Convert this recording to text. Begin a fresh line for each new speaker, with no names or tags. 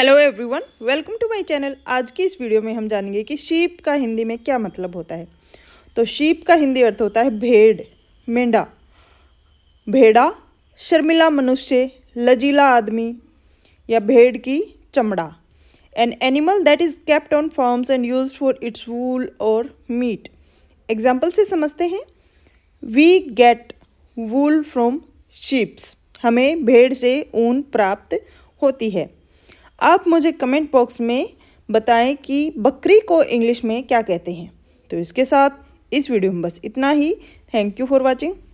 hello everyone welcome to my channel आज की इस वीडियो में हम जानेंगे कि शीप का हिंदी में क्या मतलब होता है तो शीप का हिंदी अर्थ होता है भेड़ मेंढा भेड़ा शर्मिला मनुष्य लजीला आदमी या भेड़ की चमड़ा an animal that is kept on farms and use for its wool और मीट एग्जाम्पल से समझते हैं we get wool from sheeps हमें भेड़ से ऊन प्राप्त होती है आप मुझे कमेंट बॉक्स में बताएं कि बकरी को इंग्लिश में क्या कहते हैं तो इसके साथ इस वीडियो में बस इतना ही थैंक यू फॉर वॉचिंग